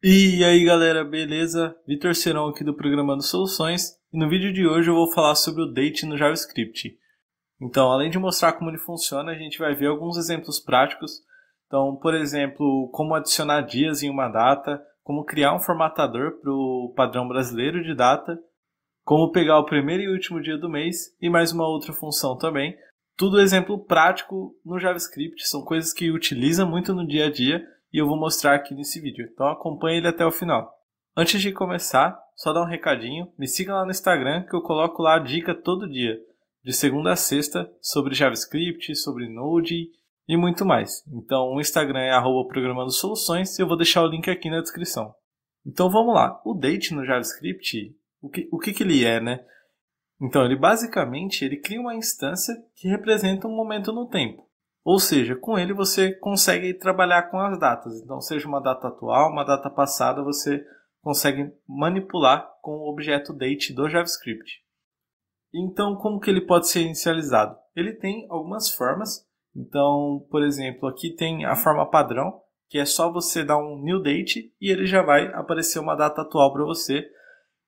E aí galera, beleza? Vitor Cerão aqui do Programando Soluções e no vídeo de hoje eu vou falar sobre o date no JavaScript. Então, além de mostrar como ele funciona, a gente vai ver alguns exemplos práticos. Então, por exemplo, como adicionar dias em uma data, como criar um formatador para o padrão brasileiro de data, como pegar o primeiro e último dia do mês e mais uma outra função também. Tudo exemplo prático no JavaScript, são coisas que utiliza muito no dia a dia e eu vou mostrar aqui nesse vídeo, então acompanhe ele até o final. Antes de começar, só dar um recadinho, me siga lá no Instagram que eu coloco lá a dica todo dia, de segunda a sexta, sobre JavaScript, sobre Node e muito mais. Então o Instagram é arroba programando soluções e eu vou deixar o link aqui na descrição. Então vamos lá, o date no JavaScript, o que, o que, que ele é, né? Então ele basicamente ele cria uma instância que representa um momento no tempo. Ou seja, com ele você consegue trabalhar com as datas. Então, seja uma data atual, uma data passada, você consegue manipular com o objeto date do JavaScript. Então, como que ele pode ser inicializado? Ele tem algumas formas. Então, por exemplo, aqui tem a forma padrão, que é só você dar um new date e ele já vai aparecer uma data atual para você.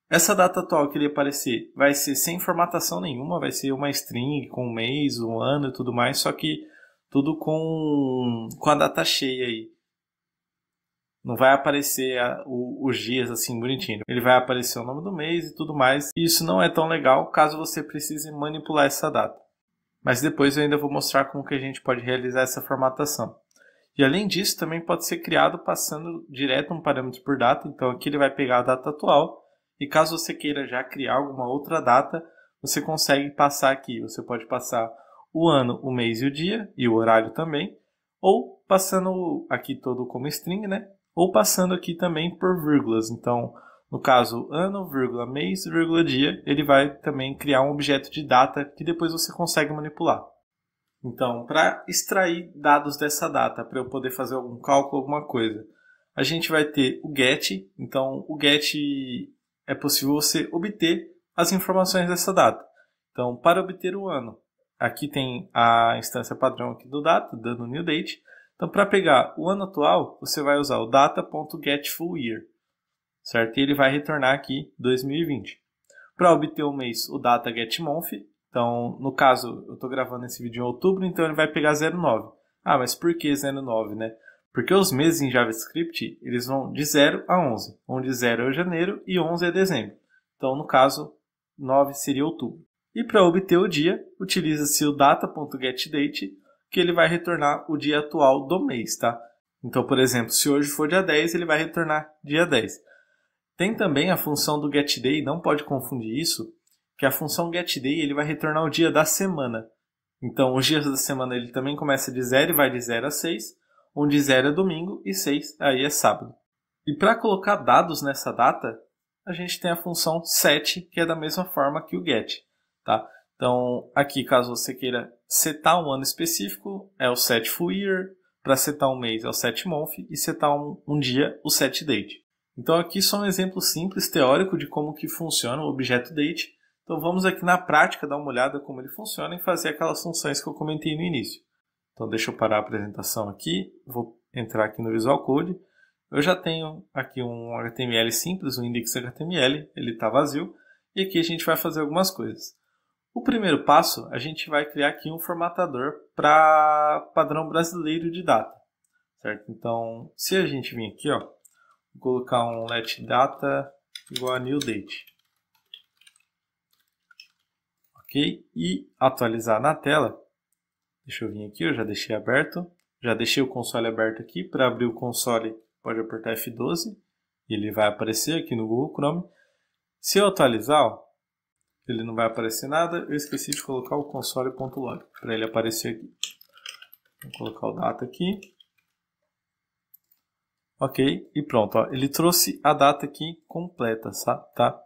Essa data atual que ele aparecer vai ser sem formatação nenhuma, vai ser uma string com um mês, um ano e tudo mais, só que tudo com, com a data cheia aí. Não vai aparecer a, o, os dias assim bonitinho. Ele vai aparecer o nome do mês e tudo mais. E isso não é tão legal caso você precise manipular essa data. Mas depois eu ainda vou mostrar como que a gente pode realizar essa formatação. E além disso, também pode ser criado passando direto um parâmetro por data. Então aqui ele vai pegar a data atual. E caso você queira já criar alguma outra data, você consegue passar aqui. Você pode passar o ano, o mês e o dia, e o horário também, ou passando aqui todo como string, né? Ou passando aqui também por vírgulas. Então, no caso, ano, vírgula, mês, vírgula, dia, ele vai também criar um objeto de data que depois você consegue manipular. Então, para extrair dados dessa data, para eu poder fazer algum cálculo, alguma coisa, a gente vai ter o get. Então, o get é possível você obter as informações dessa data. Então, para obter o ano, Aqui tem a instância padrão aqui do data, dando new date. Então, para pegar o ano atual, você vai usar o data.getFullYear, certo? E ele vai retornar aqui 2020. Para obter o mês, o data Então, no caso, eu estou gravando esse vídeo em outubro, então ele vai pegar 09. Ah, mas por que 09, né? Porque os meses em JavaScript, eles vão de 0 a 11, onde 0 é janeiro e 11 é dezembro. Então, no caso, 9 seria outubro. E para obter o dia, utiliza-se o data.getDate, que ele vai retornar o dia atual do mês, tá? Então, por exemplo, se hoje for dia 10, ele vai retornar dia 10. Tem também a função do getDay, não pode confundir isso, que a função getDay ele vai retornar o dia da semana. Então, os dias da semana ele também começa de 0 e vai de 0 a 6, onde 0 é domingo e 6 aí é sábado. E para colocar dados nessa data, a gente tem a função set, que é da mesma forma que o get. Tá? Então, aqui, caso você queira setar um ano específico, é o set full year. Para setar um mês, é o set month. E setar um, um dia, o set date. Então, aqui só um exemplo simples, teórico, de como que funciona o objeto date. Então, vamos aqui na prática dar uma olhada como ele funciona e fazer aquelas funções que eu comentei no início. Então, deixa eu parar a apresentação aqui. Vou entrar aqui no Visual Code. Eu já tenho aqui um HTML simples, um index HTML, ele está vazio. E aqui a gente vai fazer algumas coisas. O primeiro passo, a gente vai criar aqui um formatador para padrão brasileiro de data, certo? Então, se a gente vir aqui, ó, colocar um let data igual a new date, ok? E atualizar na tela, deixa eu vir aqui, eu já deixei aberto, já deixei o console aberto aqui, para abrir o console pode apertar F12, ele vai aparecer aqui no Google Chrome. Se eu atualizar, ó, ele não vai aparecer nada. Eu esqueci de colocar o console.log para ele aparecer aqui. Vou colocar o data aqui. Ok, e pronto. Ó. Ele trouxe a data aqui completa, tá?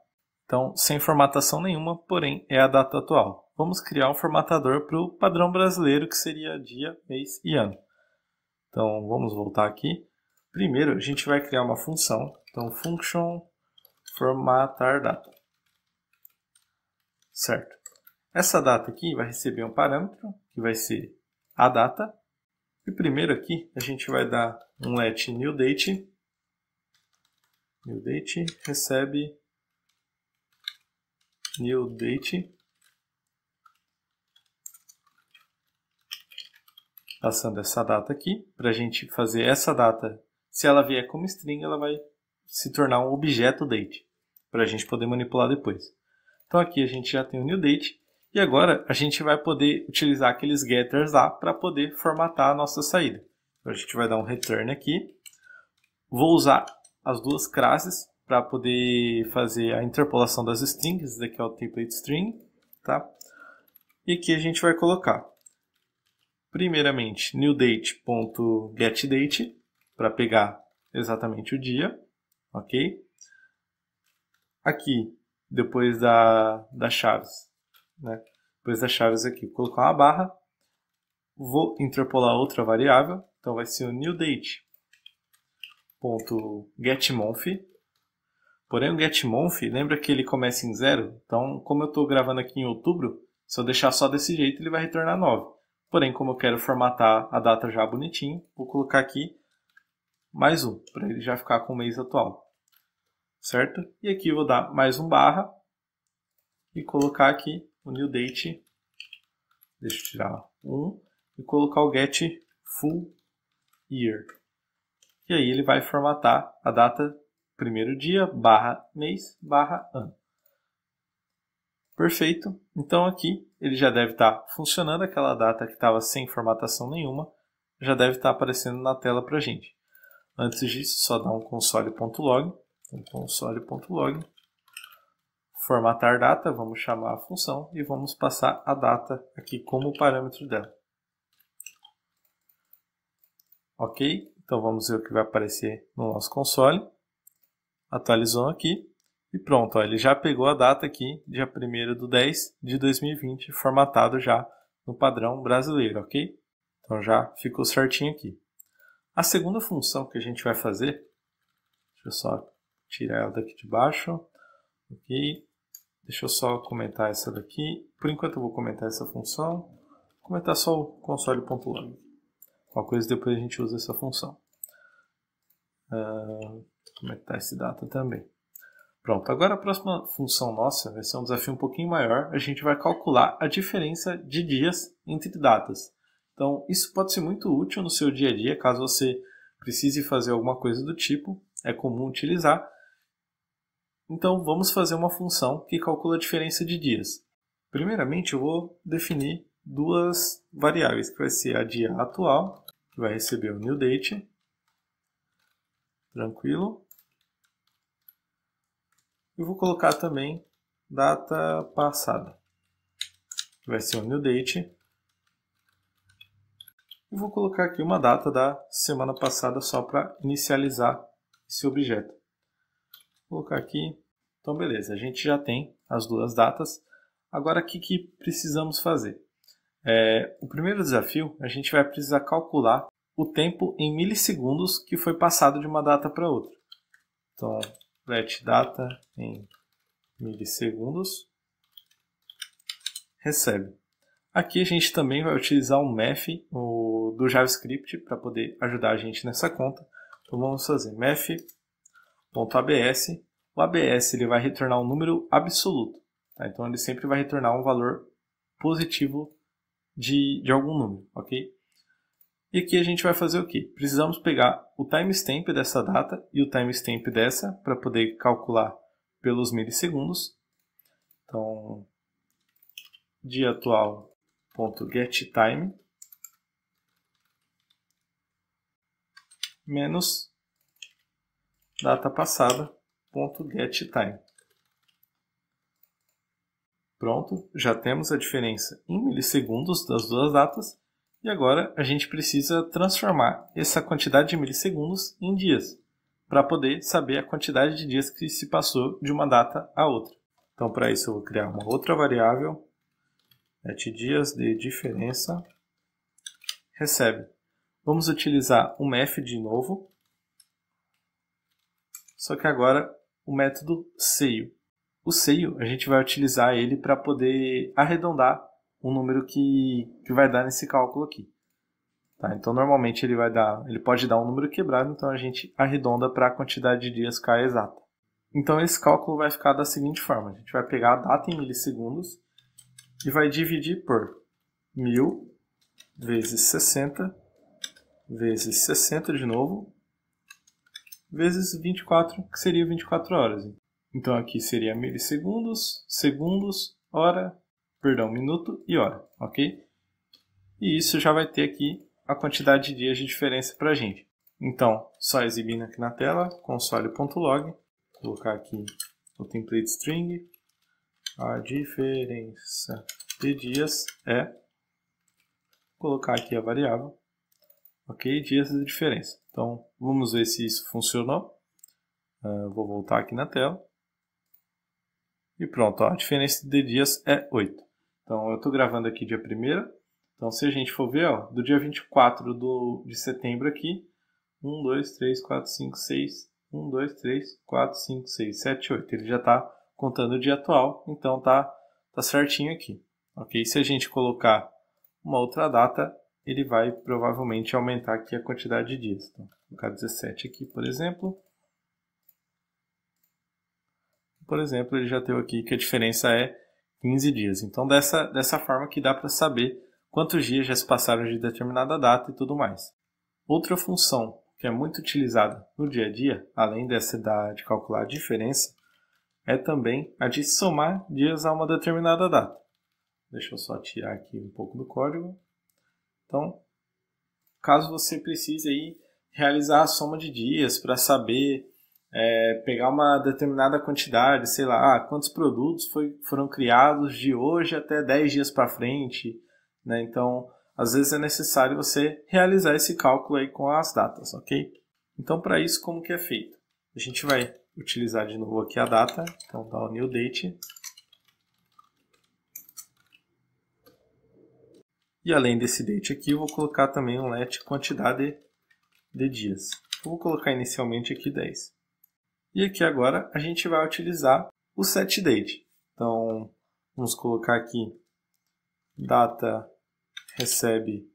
Então, sem formatação nenhuma, porém é a data atual. Vamos criar um formatador para o padrão brasileiro, que seria dia, mês e ano. Então, vamos voltar aqui. Primeiro, a gente vai criar uma função. Então, function formatar data. Certo. Essa data aqui vai receber um parâmetro, que vai ser a data. E primeiro aqui, a gente vai dar um let new date. New date recebe new date passando essa data aqui, para a gente fazer essa data, se ela vier como string, ela vai se tornar um objeto date, para a gente poder manipular depois. Então aqui a gente já tem o new date e agora a gente vai poder utilizar aqueles getters lá para poder formatar a nossa saída. Então a gente vai dar um return aqui. Vou usar as duas classes para poder fazer a interpolação das strings. Esse daqui é o template string, tá? E aqui a gente vai colocar, primeiramente, newDate.getDate, para pegar exatamente o dia, ok? Aqui depois da, da chaves, né? Depois da chaves aqui, vou colocar uma barra, vou interpolar outra variável, então vai ser o new date ponto Porém o getMonth, lembra que ele começa em zero? Então, como eu estou gravando aqui em outubro, se eu deixar só desse jeito, ele vai retornar 9. Porém, como eu quero formatar a data já bonitinho, vou colocar aqui mais um, para ele já ficar com o mês atual certo? E aqui vou dar mais um barra e colocar aqui o new date, deixa eu tirar um, e colocar o get full year. E aí ele vai formatar a data primeiro dia, barra mês, barra ano. Perfeito. Então aqui ele já deve estar tá funcionando aquela data que estava sem formatação nenhuma, já deve estar tá aparecendo na tela para gente. Antes disso, só dá um console.log console.log, formatar data, vamos chamar a função e vamos passar a data aqui como parâmetro dela. Ok, então vamos ver o que vai aparecer no nosso console. Atualizou aqui e pronto, ó, ele já pegou a data aqui, dia 1 do 10 de 2020, formatado já no padrão brasileiro, ok? Então já ficou certinho aqui. A segunda função que a gente vai fazer, deixa eu só tirar ela daqui de baixo. Ok? Deixa eu só comentar essa daqui. Por enquanto eu vou comentar essa função. Vou comentar só o console.log. Uma coisa depois a gente usa essa função. Uh, comentar esse data também. Pronto, agora a próxima função nossa vai ser um desafio um pouquinho maior. A gente vai calcular a diferença de dias entre datas. Então, isso pode ser muito útil no seu dia a dia, caso você precise fazer alguma coisa do tipo. É comum utilizar, então vamos fazer uma função que calcula a diferença de dias. Primeiramente eu vou definir duas variáveis, que vai ser a dia atual, que vai receber o new date, tranquilo. E vou colocar também data passada, que vai ser o new date. E vou colocar aqui uma data da semana passada só para inicializar esse objeto colocar aqui. Então, beleza, a gente já tem as duas datas. Agora, o que, que precisamos fazer? É, o primeiro desafio, a gente vai precisar calcular o tempo em milissegundos que foi passado de uma data para outra. Então, let data em milissegundos recebe. Aqui a gente também vai utilizar um math do JavaScript para poder ajudar a gente nessa conta. Então vamos fazer math abs, o abs ele vai retornar um número absoluto. Tá? Então ele sempre vai retornar um valor positivo de, de algum número, ok? E aqui a gente vai fazer o quê? Precisamos pegar o timestamp dessa data e o timestamp dessa para poder calcular pelos milissegundos. Então, dia atual.getTime menos data time Pronto, já temos a diferença em milissegundos das duas datas e agora a gente precisa transformar essa quantidade de milissegundos em dias para poder saber a quantidade de dias que se passou de uma data a outra. Então, para isso, eu vou criar uma outra variável, net dias de diferença, recebe. Vamos utilizar o um de novo, só que agora o método seio. O seio, a gente vai utilizar ele para poder arredondar o número que, que vai dar nesse cálculo aqui. Tá, então, normalmente ele vai dar, ele pode dar um número quebrado, então a gente arredonda para a quantidade de dias k exata. Então, esse cálculo vai ficar da seguinte forma: a gente vai pegar a data em milissegundos e vai dividir por 1000 vezes 60 vezes 60 de novo vezes 24, que seria 24 horas. Então aqui seria milissegundos, segundos, hora, perdão, minuto e hora, ok? E isso já vai ter aqui a quantidade de dias de diferença para a gente. Então, só exibindo aqui na tela, console.log, colocar aqui o template string, a diferença de dias é, colocar aqui a variável, ok? Dias de diferença. Então, vamos ver se isso funcionou. Uh, vou voltar aqui na tela. E pronto, ó, a diferença de dias é 8. Então, eu estou gravando aqui dia 1 Então, se a gente for ver, ó, do dia 24 do, de setembro aqui, 1, 2, 3, 4, 5, 6, 1, 2, 3, 4, 5, 6, 7, 8. Ele já está contando o dia atual, então está tá certinho aqui. Ok? Se a gente colocar uma outra data, ele vai provavelmente aumentar aqui a quantidade de dias. Então, vou colocar 17 aqui, por exemplo. Por exemplo, ele já deu aqui que a diferença é 15 dias. Então, dessa, dessa forma que dá para saber quantos dias já se passaram de determinada data e tudo mais. Outra função que é muito utilizada no dia a dia, além dessa da, de calcular a diferença, é também a de somar dias a uma determinada data. Deixa eu só tirar aqui um pouco do código. Então, caso você precise aí realizar a soma de dias para saber é, pegar uma determinada quantidade, sei lá, ah, quantos produtos foi, foram criados de hoje até 10 dias para frente, né? Então, às vezes é necessário você realizar esse cálculo aí com as datas, ok? Então, para isso, como que é feito? A gente vai utilizar de novo aqui a data, então dá o new date, E além desse date aqui, eu vou colocar também um let quantidade de dias. Eu vou colocar inicialmente aqui 10. E aqui agora a gente vai utilizar o set date. Então, vamos colocar aqui data recebe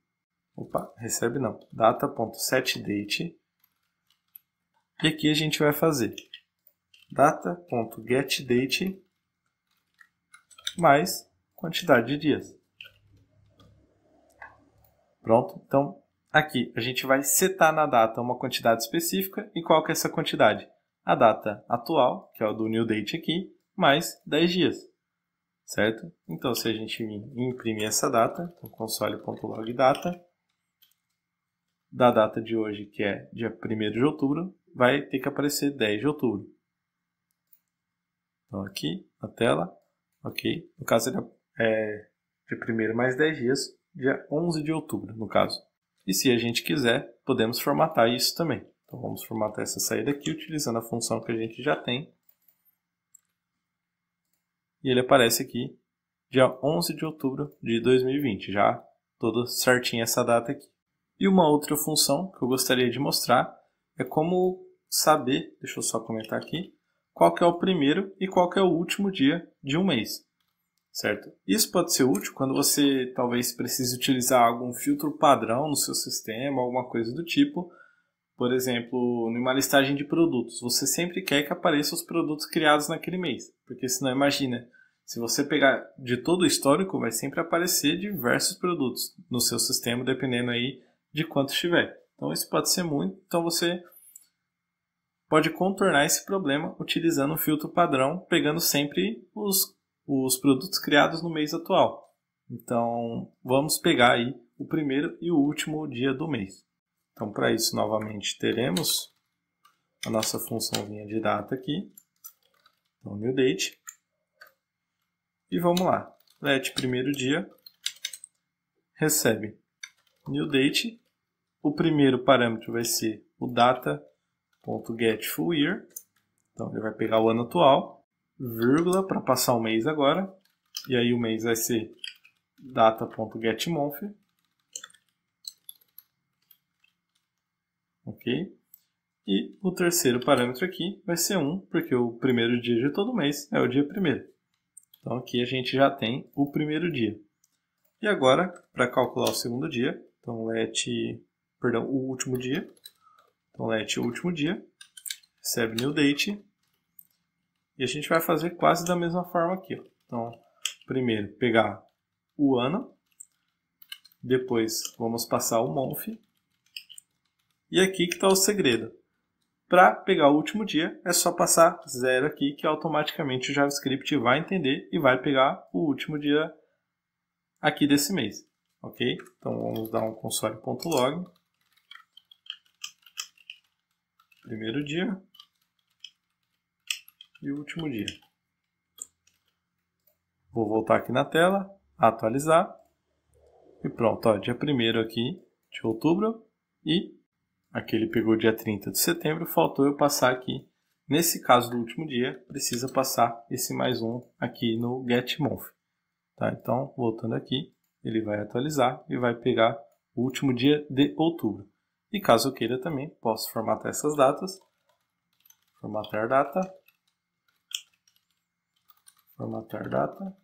opa, recebe não, data.setDate. E aqui a gente vai fazer data.getDate mais quantidade de dias. Pronto? Então, aqui a gente vai setar na data uma quantidade específica e qual que é essa quantidade? A data atual, que é o do new date aqui, mais 10 dias, certo? Então, se a gente imprimir essa data, então da data de hoje, que é dia 1 de outubro, vai ter que aparecer 10 de outubro. Então, aqui na tela, ok. No caso, ele é, é de 1 mais 10 dias, dia 11 de outubro, no caso. E se a gente quiser, podemos formatar isso também. Então vamos formatar essa saída aqui utilizando a função que a gente já tem. E ele aparece aqui dia 11 de outubro de 2020, já todo certinho essa data aqui. E uma outra função que eu gostaria de mostrar é como saber, deixa eu só comentar aqui, qual é o primeiro e qual é o último dia de um mês certo? Isso pode ser útil quando você talvez precise utilizar algum filtro padrão no seu sistema, alguma coisa do tipo. Por exemplo, numa listagem de produtos, você sempre quer que apareçam os produtos criados naquele mês, porque senão imagina, se você pegar de todo o histórico, vai sempre aparecer diversos produtos no seu sistema, dependendo aí de quanto estiver. Então isso pode ser muito, então você pode contornar esse problema utilizando um filtro padrão, pegando sempre os os produtos criados no mês atual. Então, vamos pegar aí o primeiro e o último dia do mês. Então, para isso, novamente, teremos a nossa função de data aqui. Então, new date. E vamos lá. Let primeiro dia recebe new date. O primeiro parâmetro vai ser o data.getFullYear. Então, ele vai pegar o ano atual vírgula, para passar o mês agora. E aí o mês vai ser data.getMonth. Ok? E o terceiro parâmetro aqui vai ser 1, porque o primeiro dia de todo mês é o dia primeiro. Então aqui a gente já tem o primeiro dia. E agora, para calcular o segundo dia, então let, perdão, o último dia, então let o último dia, recebe new date, e a gente vai fazer quase da mesma forma aqui. Ó. Então, primeiro pegar o ano, depois vamos passar o month, e aqui que está o segredo. Para pegar o último dia, é só passar zero aqui, que automaticamente o JavaScript vai entender e vai pegar o último dia aqui desse mês. Ok? Então vamos dar um console.log. Primeiro dia, e o último dia. Vou voltar aqui na tela, atualizar. E pronto, ó, dia 1 aqui de outubro e aquele pegou dia 30 de setembro, faltou eu passar aqui. Nesse caso do último dia, precisa passar esse mais um aqui no getMonth. Tá? Então, voltando aqui, ele vai atualizar e vai pegar o último dia de outubro. E caso eu queira também, posso formatar essas datas. Formatar data formatar data.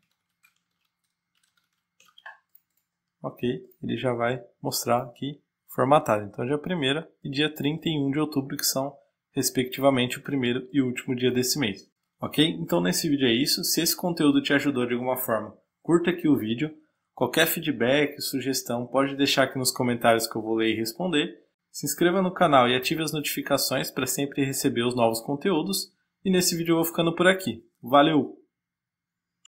Ok, ele já vai mostrar aqui formatado. Então, dia 1 e dia 31 de outubro, que são, respectivamente, o primeiro e último dia desse mês. Ok? Então, nesse vídeo é isso. Se esse conteúdo te ajudou de alguma forma, curta aqui o vídeo. Qualquer feedback, sugestão, pode deixar aqui nos comentários que eu vou ler e responder. Se inscreva no canal e ative as notificações para sempre receber os novos conteúdos. E nesse vídeo eu vou ficando por aqui. Valeu!